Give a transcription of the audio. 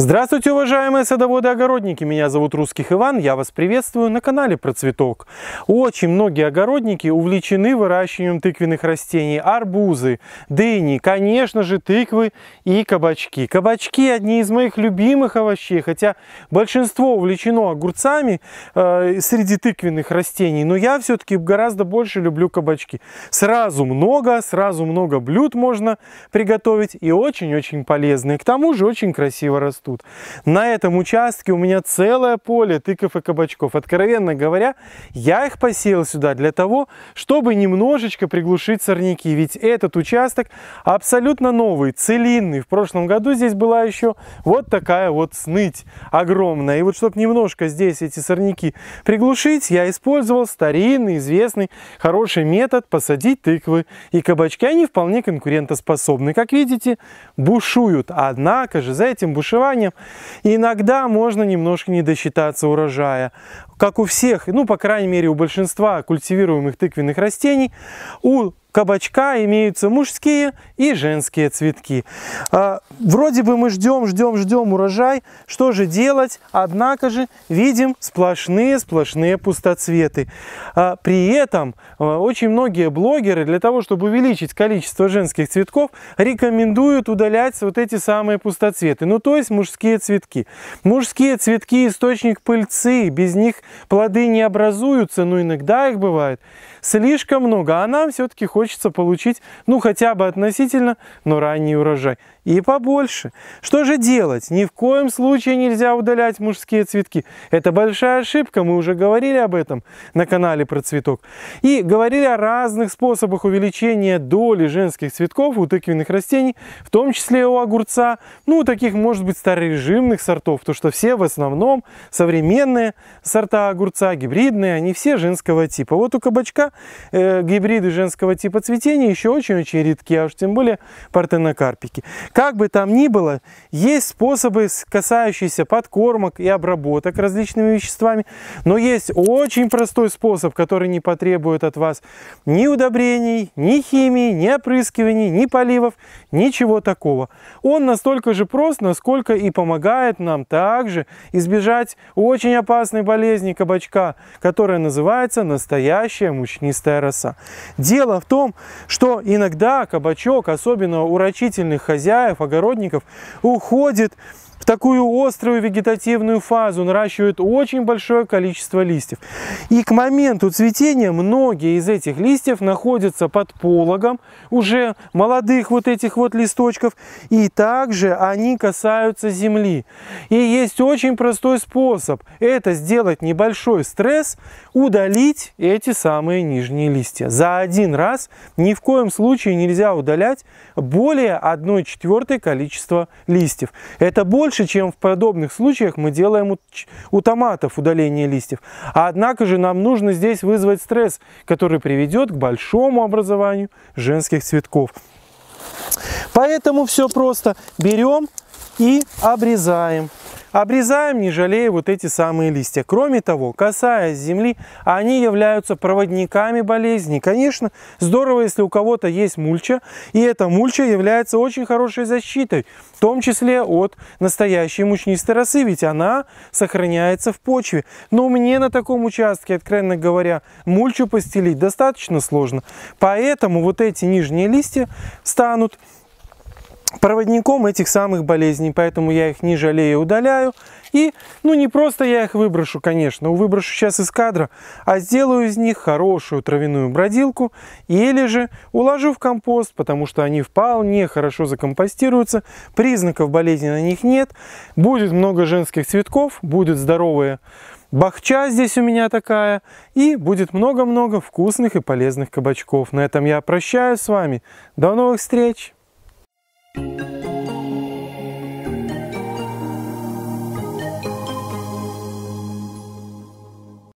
Здравствуйте, уважаемые садоводы и огородники! Меня зовут Русских Иван, я вас приветствую на канале Процветок. Очень многие огородники увлечены выращиванием тыквенных растений, арбузы, дыни, конечно же, тыквы и кабачки. Кабачки – одни из моих любимых овощей, хотя большинство увлечено огурцами э, среди тыквенных растений, но я все-таки гораздо больше люблю кабачки. Сразу много, сразу много блюд можно приготовить и очень-очень полезные, к тому же очень красиво растут растут. На этом участке у меня целое поле тыков и кабачков. Откровенно говоря, я их посеял сюда для того, чтобы немножечко приглушить сорняки. Ведь этот участок абсолютно новый, целинный. В прошлом году здесь была еще вот такая вот сныть огромная. И вот чтобы немножко здесь эти сорняки приглушить, я использовал старинный, известный, хороший метод посадить тыквы и кабачки. Они вполне конкурентоспособны. Как видите, бушуют. Однако же за этим бушеванием сознанием. И иногда можно немножко не досчитаться урожая. Как у всех, ну, по крайней мере, у большинства культивируемых тыквенных растений, у кабачка имеются мужские и женские цветки. А, Вроде бы мы ждем, ждем, ждем урожай. Что же делать? Однако же видим сплошные-сплошные пустоцветы. А, при этом а, очень многие блогеры для того, чтобы увеличить количество женских цветков, рекомендуют удалять вот эти самые пустоцветы. Ну, то есть мужские цветки. Мужские цветки – источник пыльцы. Без них плоды не образуются, но иногда их бывает слишком много. А нам все-таки хочется получить, ну, хотя бы относительно, но ранний урожай. И побольше больше. Что же делать? Ни в коем случае нельзя удалять мужские цветки. Это большая ошибка, мы уже говорили об этом на канале про цветок. И говорили о разных способах увеличения доли женских цветков у тыквенных растений, в том числе у огурца, ну, таких, может быть, старорежимных сортов, То, что все в основном современные сорта огурца, гибридные, они все женского типа. Вот у кабачка э, гибриды женского типа цветения еще очень-очень редки, а уж тем более партенокарпики. Как бы там ни было, есть способы, касающиеся подкормок и обработок различными веществами, но есть очень простой способ, который не потребует от вас ни удобрений, ни химии, ни опрыскиваний, ни поливов, ничего такого. Он настолько же прост, насколько и помогает нам также избежать очень опасной болезни кабачка, которая называется настоящая мучнистая роса. Дело в том, что иногда кабачок, особенно у рачительных хозяев, огород огородников уходит такую острую вегетативную фазу наращивает очень большое количество листьев. И к моменту цветения многие из этих листьев находятся под пологом уже молодых вот этих вот листочков, и также они касаются земли. И есть очень простой способ это сделать небольшой стресс, удалить эти самые нижние листья. За один раз ни в коем случае нельзя удалять более 1 четвертой количества листьев. Это больше лучше, чем в подобных случаях мы делаем у, томатов удаление листьев. однако же нам нужно здесь вызвать стресс, который приведет к большому образованию женских цветков. Поэтому все просто. Берем и обрезаем. Обрезаем, не жалея вот эти самые листья. Кроме того, касаясь земли, они являются проводниками болезней. Конечно, здорово, если у кого-то есть мульча, и эта мульча является очень хорошей защитой, в том числе от настоящей мучнистой росы, ведь она сохраняется в почве. Но мне на таком участке, откровенно говоря, мульчу постелить достаточно сложно. Поэтому вот эти нижние листья станут проводником этих самых болезней, поэтому я их не жалею, а удаляю. И, ну, не просто я их выброшу, конечно, выброшу сейчас из кадра, а сделаю из них хорошую травяную бродилку или же уложу в компост, потому что они вполне хорошо закомпостируются, признаков болезни на них нет, будет много женских цветков, будет здоровые Бахча здесь у меня такая. И будет много-много вкусных и полезных кабачков. На этом я прощаюсь с вами. До новых встреч!